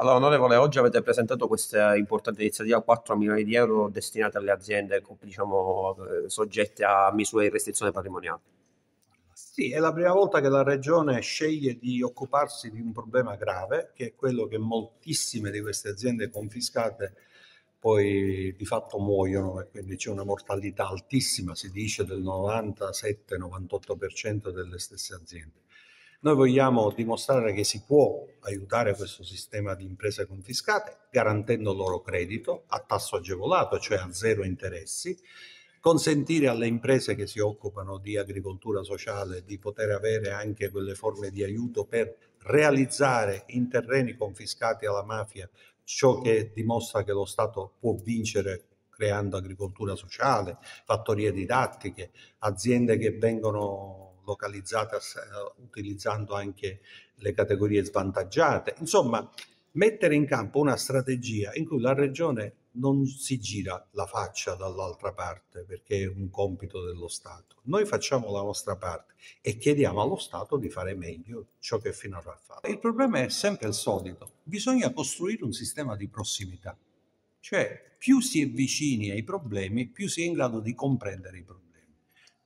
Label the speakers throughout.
Speaker 1: Allora, onorevole, oggi avete presentato questa importante iniziativa 4 milioni di euro destinate alle aziende diciamo, eh, soggette a misure di restrizione patrimoniale. Sì, è la prima volta che la Regione sceglie di occuparsi di un problema grave, che è quello che moltissime di queste aziende confiscate poi di fatto muoiono e quindi c'è una mortalità altissima, si dice del 97-98% delle stesse aziende. Noi vogliamo dimostrare che si può aiutare questo sistema di imprese confiscate garantendo loro credito a tasso agevolato, cioè a zero interessi, consentire alle imprese che si occupano di agricoltura sociale di poter avere anche quelle forme di aiuto per realizzare in terreni confiscati alla mafia ciò che dimostra che lo Stato può vincere creando agricoltura sociale, fattorie didattiche, aziende che vengono vocalizzata eh, utilizzando anche le categorie svantaggiate. Insomma, mettere in campo una strategia in cui la regione non si gira la faccia dall'altra parte perché è un compito dello Stato. Noi facciamo la nostra parte e chiediamo allo Stato di fare meglio ciò che finora ha fatto. Il problema è sempre il solito, bisogna costruire un sistema di prossimità, cioè più si è vicini ai problemi, più si è in grado di comprendere i problemi.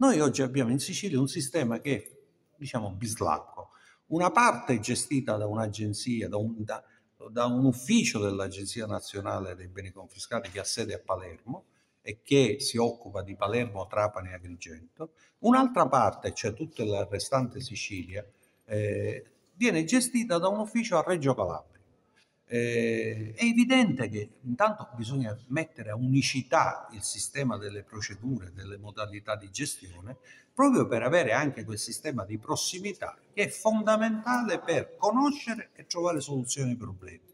Speaker 1: Noi oggi abbiamo in Sicilia un sistema che è, diciamo, bislacco. Una parte è gestita da un'agenzia, da un, da, da un ufficio dell'Agenzia Nazionale dei Beni Confiscati che ha sede a Palermo, e che si occupa di Palermo, Trapani e Agrigento, un'altra parte, cioè tutta la restante Sicilia, eh, viene gestita da un ufficio a Reggio Calabria. Eh, è evidente che intanto bisogna mettere a unicità il sistema delle procedure, delle modalità di gestione, proprio per avere anche quel sistema di prossimità che è fondamentale per conoscere e trovare soluzioni ai problemi.